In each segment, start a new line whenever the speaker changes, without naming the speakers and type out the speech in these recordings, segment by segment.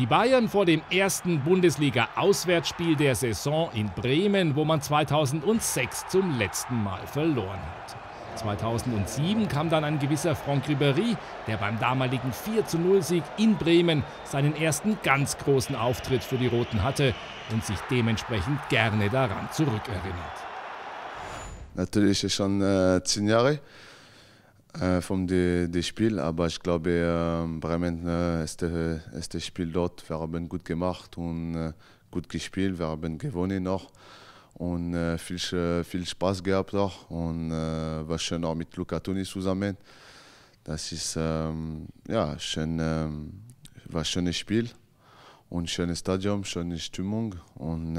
Die Bayern vor dem ersten Bundesliga-Auswärtsspiel der Saison in Bremen, wo man 2006 zum letzten Mal verloren hat. 2007 kam dann ein gewisser Franck Ribéry, der beim damaligen 4 0 Sieg in Bremen seinen ersten ganz großen Auftritt für die Roten hatte und sich dementsprechend gerne daran zurückerinnert.
Natürlich ist es schon äh, zehn Jahre äh, vom die, die Spiel, aber ich glaube, äh, Bremen äh, ist, äh, ist das Spiel dort. Wir haben gut gemacht und äh, gut gespielt, wir haben gewonnen noch und äh, viel, viel Spaß gehabt auch und äh, war schön auch mit Luca Toni zusammen. Das ist ähm, ja schön, ähm, war ein schönes Spiel und ein schönes Stadion, schöne Stimmung und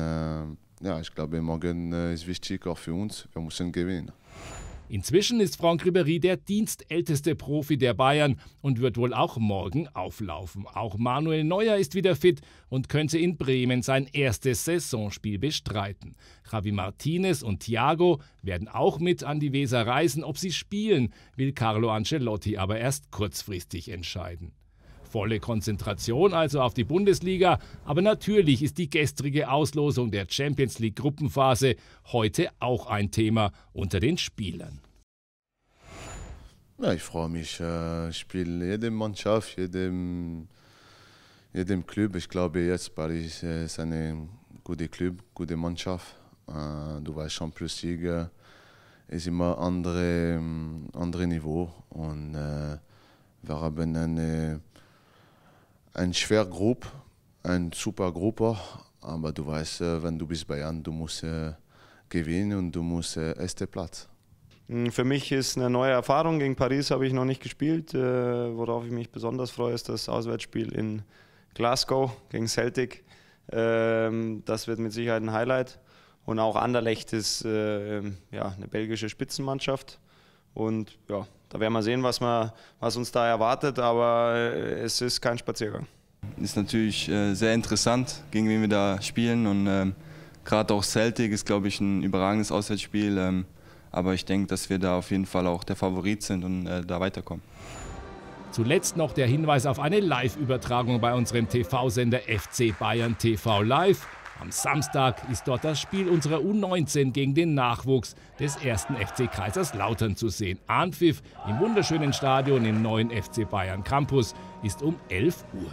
ja, ich glaube, morgen ist wichtig auch für uns. Wir müssen gewinnen. Inzwischen
ist Franck Ribéry der dienstälteste Profi der Bayern und wird wohl auch morgen auflaufen. Auch Manuel Neuer ist wieder fit und könnte in Bremen sein erstes Saisonspiel bestreiten. Javi Martinez und Thiago werden auch mit an die Weser reisen. Ob sie spielen, will Carlo Ancelotti aber erst kurzfristig entscheiden. Volle Konzentration also auf die Bundesliga, aber natürlich ist die gestrige Auslosung der Champions League Gruppenphase heute auch ein Thema unter den Spielern.
Ja, ich freue mich. Äh, ich spiele jede Mannschaft, jedem, jedem Club. Ich glaube, jetzt Paris äh, ist ein guter Club, gute Mannschaft. Äh, du weißt, Champions League ist immer andere ähm, andere Niveau und wir haben eine ein schwere Gruppe, eine super Gruppe, aber du weißt, äh, wenn du bist Bayern, du musst äh, gewinnen und du musst äh, erster Platz.
Hm, für mich ist eine neue Erfahrung. Gegen Paris habe ich noch nicht gespielt. Äh, worauf ich mich besonders freue, ist das Auswärtsspiel in Glasgow gegen Celtic. Ähm, das wird mit Sicherheit ein Highlight. Und auch Anderlecht ist ja, eine belgische Spitzenmannschaft. Und ja, da werden wir sehen, was, wir, was uns da erwartet, aber äh, es ist kein Spaziergang. Ist natürlich äh, sehr interessant, gegen wen wir da spielen. Und ähm, gerade auch Celtic ist, glaube ich, ein überragendes Auswärtsspiel. Ähm, aber ich denke, dass wir da auf jeden
Fall auch der Favorit sind und äh, da weiterkommen. Zuletzt noch der Hinweis auf eine Live-Übertragung bei unserem TV-Sender FC Bayern TV Live. Am Samstag ist dort das Spiel unserer U19 gegen den Nachwuchs des ersten FC Kaiserslautern zu sehen. Anpfiff im wunderschönen Stadion im neuen FC Bayern Campus ist um 11 Uhr.